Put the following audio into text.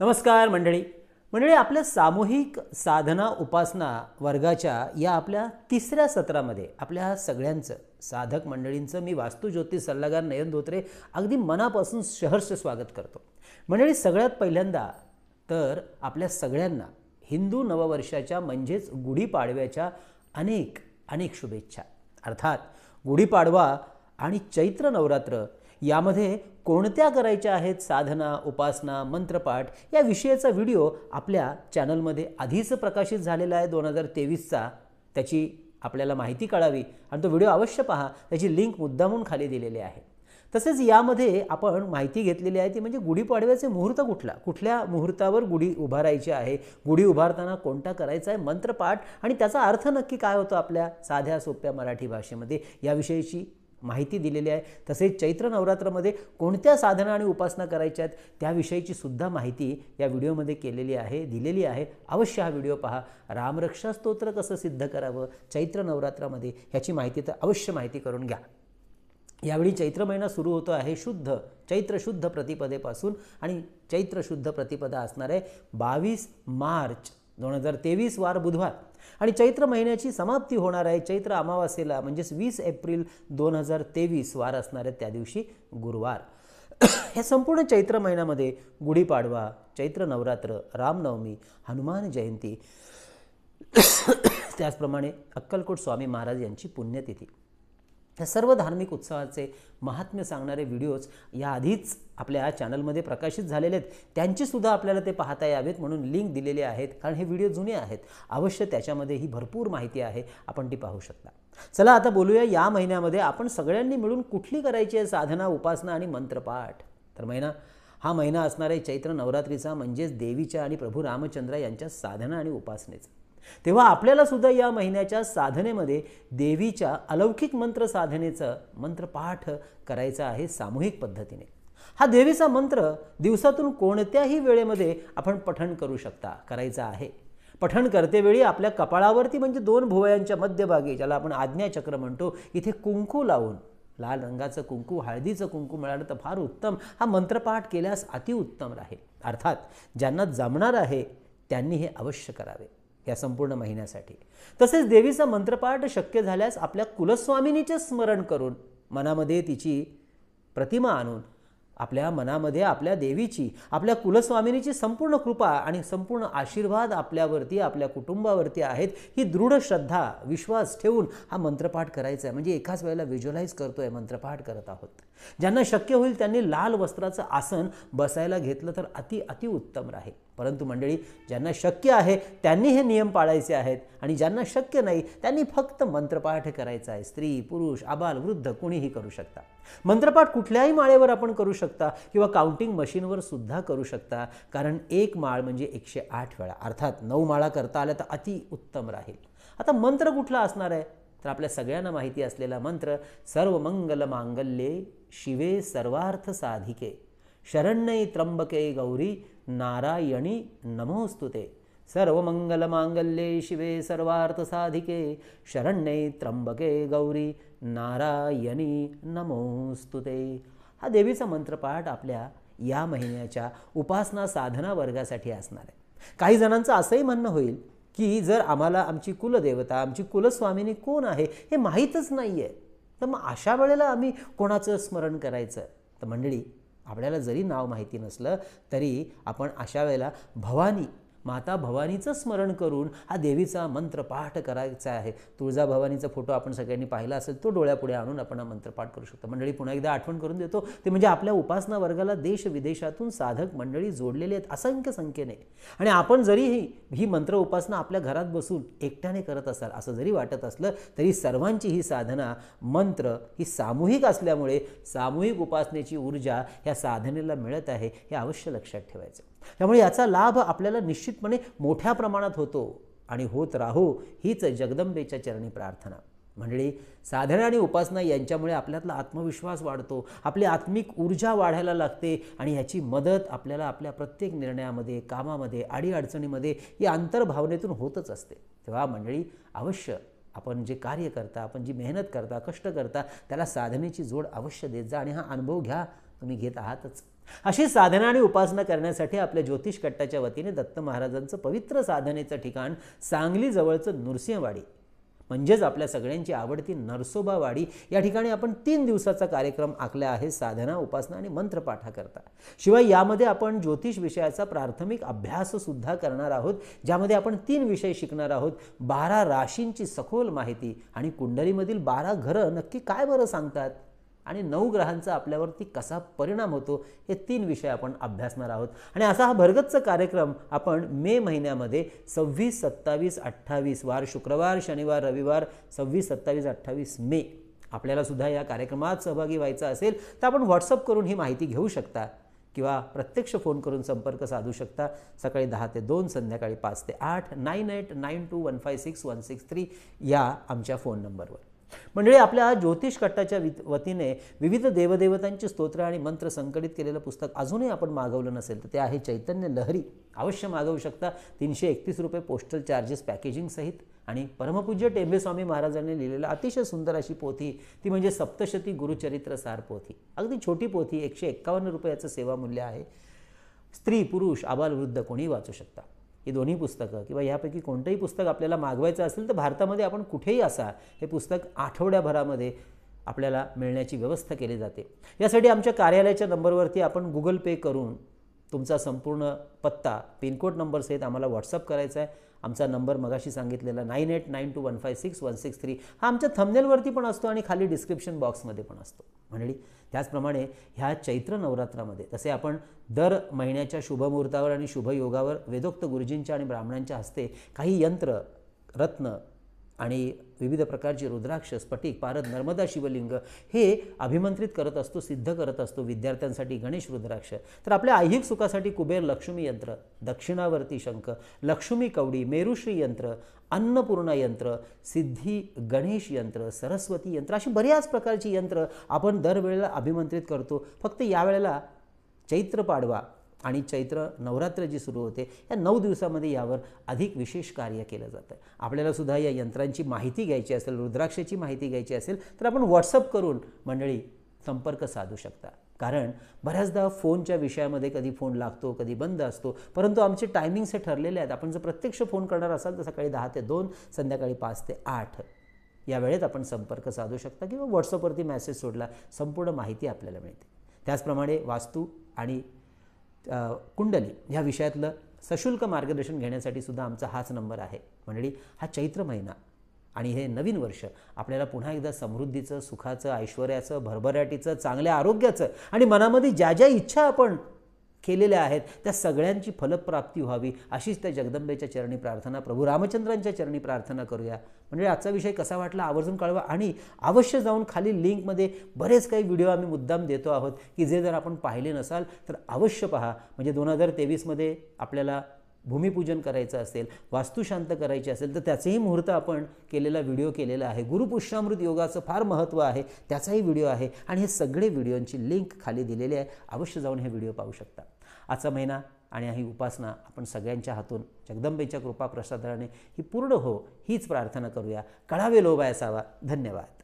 नमस्कार मंडळी मंडळी आपल्या सामूहिक साधना उपासना वर्गाच्या या आपल्या तिसऱ्या सत्रामध्ये आपल्या सगळ्यांचं साधक मंडळींचं मी वास्तू ज्योतिष सल्लागार नयन धोत्रे अगदी मनापासून सहर्ष स्वागत करतो मंडळी सगळ्यात पहिल्यांदा तर आपल्या सगळ्यांना हिंदू नववर्षाच्या म्हणजेच गुढीपाडव्याच्या अनेक अनेक शुभेच्छा अर्थात गुढीपाडवा आणि चैत्र नवरात्र यामध्ये कोणत्या करायच्या आहेत साधना उपासना मंत्रपाठ या विषयाचा व्हिडिओ आपल्या चॅनलमध्ये आधीच प्रकाशित झालेला आहे दोन हजार तेवीसचा त्याची आपल्याला माहिती कळावी आणि तो व्हिडिओ अवश्य पहा त्याची लिंक मुद्दामून खाली दिलेली आहे तसेच यामध्ये आपण माहिती घेतलेली आहे ती म्हणजे गुढीपाडव्याचे मुहूर्त कुठला कुठल्या मुहूर्तावर गुढी उभारायची आहे गुढी उभारताना कोणता करायचा आहे मंत्रपाठ आणि त्याचा अर्थ नक्की काय होतो आपल्या साध्या सोप्या मराठी भाषेमध्ये याविषयीची माहिती दिलेली आहे तसेच चैत्र नवरात्रामध्ये कोणत्या साधना आणि उपासना करायच्या आहेत त्याविषयीची सुद्धा माहिती या व्हिडिओमध्ये केलेली आहे दिलेली आहे अवश्य हा व्हिडिओ पहा रामरक्षा स्तोत्र कसं सिद्ध करावं चैत्र नवरात्रामध्ये ह्याची माहिती तर अवश्य माहिती करून घ्या यावेळी चैत्र महिना सुरू होतो आहे शुद्ध चैत्र शुद्ध प्रतिपदेपासून आणि चैत्र शुद्ध प्रतिपदा असणार आहे बावीस मार्च दोन हजार तेवीस वार बुधवार आणि चैत्र महिन्याची समाप्ती होणार आहे चैत्र अमावास्येला म्हणजेच वीस एप्रिल दोन हजार तेवीस वार असणार त्या दिवशी गुरुवार हे संपूर्ण चैत्र महिन्यामध्ये गुढीपाडवा चैत्र नवरात्र रामनवमी हनुमान जयंती त्याचप्रमाणे अक्कलकोट स्वामी महाराज यांची पुण्यतिथी या सर्व धार्मिक उत्सवाचे महात्म्य सांगणारे व्हिडिओज याआधीच आपल्या चॅनलमध्ये प्रकाशित झालेले आहेत त्यांचीसुद्धा आपल्याला ते पाहता यावेत म्हणून लिंक दिलेले आहेत कारण हे व्हिडिओ जुने आहेत अवश्य त्याच्यामध्ये ही भरपूर माहिती आहे आपण ती पाहू शकता चला आता बोलूया या महिन्यामध्ये आपण सगळ्यांनी मिळून कुठली करायची आहे साधना उपासना आणि मंत्रपाठ तर महिना हा महिना असणार आहे चैत्र नवरात्रीचा म्हणजेच देवीच्या आणि प्रभू रामचंद्र यांच्या साधना आणि उपासनेचा तेव्हा आपल्याला सुद्धा या महिन्याच्या साधनेमध्ये देवीच्या अलौकिक मंत्र साधनेचं मंत्रपाठ करायचं आहे सामूहिक पद्धतीने हा देवीचा मंत्र दिवसातून कोणत्याही वेळेमध्ये आपण पठण करू शकता करायचा आहे पठण करतेवेळी आपल्या कपाळावरती म्हणजे दोन भुवयांच्या मध्यभागी ज्याला आपण आज्ञाचक्र म्हणतो इथे कुंकू लावून लाल रंगाचं कुंकू हळदीचं कुंकू मिळालं तर फार उत्तम हा मंत्रपाठ केल्यास अतिउत्तम राहील अर्थात ज्यांना जमणार आहे त्यांनी हे अवश्य करावे या संपूर्ण महिन्यासाठी तसेच देवीचा मंत्रपाठ शक्य झाल्यास आपल्या कुलस्वामिनीचे स्मरण करून मनामध्ये तिची प्रतिमा आणून आपल्या मनामध्ये आपल्या देवीची आपल्या कुलस्वामिनीची संपूर्ण कृपा आणि संपूर्ण आशीर्वाद आपल्यावरती आपल्या कुटुंबावरती आहेत ही दृढ श्रद्धा विश्वास ठेवून हा मंत्रपाठ करायचा आहे म्हणजे एकाच वेळेला व्हिज्युअलाइज करतो आहे मंत्रपाठ करत आहोत ज्यांना शक्य होईल त्यांनी लाल वस्त्राचं आसन बसायला घेतलं तर अति अतिउत्तम राहील परंतु मंडळी ज्यांना शक्य आहे त्यांनी हे नियम पाळायचे आहेत आणि ज्यांना शक्य नाही त्यांनी फक्त मंत्रपाठ करायचा आहे स्त्री पुरुष आबाल वृद्ध कुणीही करू शकता मंत्रपाठ कुठल्याही माळेवर आपण करू शकता किंवा काउंटिंग मशीनवर सुद्धा करू शकता कारण एक माळ म्हणजे एकशे आठ वेळा अर्थात नऊ माळा करता आल्या तर अति उत्तम राहील आता मंत्र कुठला असणार आहे तर आपल्या सगळ्यांना माहिती असलेला मंत्र सर्व मंगल मांगल्ये शिवे सर्वार्थ साधिके शरण्यै त्र्यंबके गौरी नारायणी नमोस्तुते सर्व मांगल्ये शिवे सर्वार्थ साधिके शरण्ये त्र्यंबके गौरी नारायणी नमोस्तुते हा देवीचा मंत्रपाठ आपल्या या महिन्याच्या उपासना साधना वर्गासाठी असणार आहे काही जणांचं असंही म्हणणं होईल की जर आम्हाला आमची कुलदेवता आमची कुलस्वामिनी कोण आहे हे माहीतच नाही आहे तर मग अशा वेळेला आम्ही कोणाचं स्मरण करायचं तर मंडळी आपल्याला जरी नाव माहिती नसलं तरी आपण अशा वेळेला भवानी माता भवानीचं स्मरण करून हा देवीचा मंत्र पाठ करायचा आहे तुळजा भवानीचा फोटो आपण सगळ्यांनी पाहिला असेल तो डोळ्यापुढे आणून आपण हा मंत्रपाठ करू शकतो मंडळी पुन्हा एकदा आठवण करून देतो ते म्हणजे आपल्या उपासना वर्गाला देश विदेशातून साधक मंडळी जोडलेले आहेत असंख्य संख्येने आणि आपण जरीही ही मंत्र उपासना आपल्या घरात बसून एकट्याने करत असाल असं जरी वाटत असलं तरी सर्वांची ही साधना मंत्र ही सामूहिक असल्यामुळे सामूहिक उपासनेची ऊर्जा ह्या साधनेला मिळत आहे हे अवश्य लक्षात ठेवायचं त्यामुळे याचा लाभ आपल्याला निश्चितपणे मोठ्या प्रमाणात होतो आणि होत राहू हीच जगदंबेच्या चरणी प्रार्थना मंडळी साधना आणि उपासना यांच्यामुळे आपल्यातला आत्मविश्वास वाढतो आपली आत्मिक ऊर्जा वाढायला लागते आणि ह्याची मदत आपल्याला आपल्या प्रत्येक निर्णयामध्ये कामामध्ये अडीअडचणीमध्ये ही अंतर्भावनेतून होतच असते तेव्हा मंडळी अवश्य आपण जे कार्य करता आपण जी मेहनत करता कष्ट करता त्याला साधनेची जोड अवश्य देत जा आणि हा अनुभव घ्या तुम्ही घेत आहातच अशी साधना आणि उपासना करण्यासाठी आपल्या ज्योतिष कट्टाच्या वतीने दत्त महाराजांचं पवित्र साधनेचं ठिकाण सांगली जवळचं नृसिंहवाडी म्हणजेच आपल्या सगळ्यांची आवडती नरसोबावाडी या ठिकाणी आपण तीन दिवसाचा कार्यक्रम आखला आहे साधना उपासना आणि मंत्रपाठाकरता शिवाय यामध्ये आपण ज्योतिष विषयाचा प्राथमिक अभ्यास सुद्धा करणार आहोत ज्यामध्ये आपण तीन विषय शिकणार आहोत बारा राशींची सखोल माहिती आणि कुंडलीमधील बारा घरं नक्की काय बरं सांगतात आणि नऊ ग्रहांचा आपल्यावरती कसा परिणाम होतो हे तीन विषय आपण अभ्यासणार आहोत आणि असा हा भरगतचा कार्यक्रम आपण मे महिन्यामध्ये सव्वीस सत्तावीस अठ्ठावीस वार शुक्रवार शनिवार रविवार सव्वीस सत्तावीस अठ्ठावीस मे आपल्याला सुद्धा या कार्यक्रमात सहभागी व्हायचा असेल तर आपण व्हॉट्सअप करून ही माहिती घेऊ शकता किंवा प्रत्यक्ष फोन करून संपर्क साधू शकता सकाळी दहा ते दोन संध्याकाळी पाच ते आठ nine eight nine two one five six one six three या आमच्या फोन नंबरवर मंडळी आपल्या ज्योतिष कट्टाच्या वतीने विविध देवदेवतांची स्तोत्र आणि मंत्र संकलित केलेलं पुस्तक अजूनही आपण मागवलं नसेल तर ते आहे चैतन्य लहरी अवश्य मागवू शकता तीनशे एकतीस रुपये पोस्टल चार्जेस पॅकेजिंग सहित आणि परमपूज्य टेंबेस्वामी महाराजांनी लिहिलेलं अतिशय सुंदर अशी पोथी ती म्हणजे सप्तशती गुरुचरित्र सार पोथी अगदी छोटी पोथी एकशे एक्कावन्न रुपयाचं सेवामूल्य आहे स्त्री पुरुष आबालवृद्ध कोणीही वाचू शकता ही दोन्ही पुस्तकं किंवा यापैकी कोणतंही पुस्तक आपल्याला मागवायचं असेल तर भारतामध्ये आपण कुठेही असा हे पुस्तक आठवड्याभरामध्ये आपल्याला मिळण्याची व्यवस्था केली जाते यासाठी आमच्या कार्यालयाच्या नंबरवरती आपण गुगल पे करून तुमचा संपूर्ण पत्ता पिनकोड नंबरसहित आम्हाला व्हॉट्सअप करायचा आहे आमचा नंबर मगाशी सांगितलेला nine eight nine two one five six one six three हा आमच्या थमनेलवरती पण असतो आणि खाली डिस्क्रिप्शन बॉक्समध्ये पण असतो म्हणजे त्याचप्रमाणे ह्या चैत्र नवरात्रामध्ये तसे आपण दर महिन्याच्या शुभमुहूर्तावर आणि शुभयोगावर वेदोक्त गुरुजींच्या आणि ब्राह्मणांच्या हस्ते काही यंत्र रत्न आणि विविध प्रकारचे रुद्राक्ष स्फटिक पारद नर्मदा शिवलिंग हे अभिमंत्रित करत असतो सिद्ध करत असतो विद्यार्थ्यांसाठी गणेश रुद्राक्ष तर आपल्या ऐहिक सुखासाठी कुबेर लक्ष्मी यंत्र दक्षिणावर्ती शंख लक्ष्मी कवडी मेरुश्री यंत्र अन्नपूर्णा यंत्र सिद्धी गणेश यंत्र सरस्वती यंत्र अशी बऱ्याच प्रकारची यंत्र आपण दरवेळेला अभिमंत्रित करतो फक्त यावेळेला चैत्र पाडवा आणि चैत्र नवरात्र जी सुरू होते या नऊ दिवसामध्ये यावर अधिक विशेष कार्य केलं जातं आपल्याला सुद्धा या यंत्रांची माहिती घ्यायची असेल रुद्राक्षाची माहिती घ्यायची असेल तर आपण व्हॉट्सअप करून मंडळी संपर्क साधू शकता कारण बऱ्याचदा फोनच्या विषयामध्ये कधी फोन लागतो कधी बंद असतो परंतु आमचे टायमिंग्स हे ठरलेले आहेत आपण जर प्रत्यक्ष फोन करणार असाल तर सकाळी दहा ते दोन संध्याकाळी पाच ते आठ या वेळेत आपण संपर्क साधू शकता किंवा व्हॉट्सअपवरती मेसेज सोडला संपूर्ण माहिती आपल्याला मिळते त्याचप्रमाणे वास्तू आणि कुंडली ह्या विषयातलं सशुल्क मार्गदर्शन घेण्यासाठी सुद्धा आमचा हाच नंबर आहे मंडळी हा चैत्र महिना आणि हे नवीन वर्ष आपल्याला पुन्हा एकदा समृद्धीचं सुखाचं ऐश्वर्याचं भरभराटीचं चांगल्या आरोग्याचं आणि मनामध्ये ज्या ज्या इच्छा आपण केलेल्या आहेत त्या सगळ्यांची फलप्राप्ती व्हावी अशीच त्या जगदंबेच्या चरणी प्रार्थना प्रभू रामचंद्रांच्या चरणी प्रार्थना करूया म्हणजे आजचा विषय कसा वाटला आवर्जून कळवा आणि अवश्य जाऊन खाली लिंकमध्ये बरेच काही व्हिडिओ आम्ही मुद्दाम देतो आहोत की जे जर आपण पाहिले नसाल तर अवश्य पहा म्हणजे दोन हजार तेवीसमध्ये आपल्याला भूमिपूजन करायचं असेल वास्तुशांत करायची असेल तर त्याचेही मुहूर्त आपण केलेला व्हिडिओ केलेला आहे गुरुपुष्यामृत योगाचं फार महत्त्व आहे त्याचाही व्हिडिओ आहे आणि हे सगळे व्हिडिओंची लिंक खाली दिलेली आहे अवश्य जाऊन हे व्हिडिओ पाहू शकता आजचा महिना आणि ही उपासना आपण सगळ्यांच्या हातून जगदंबेच्या कृपा प्रसादाने ही पूर्ण हो हीच प्रार्थना करूया कळावे असावा धन्यवाद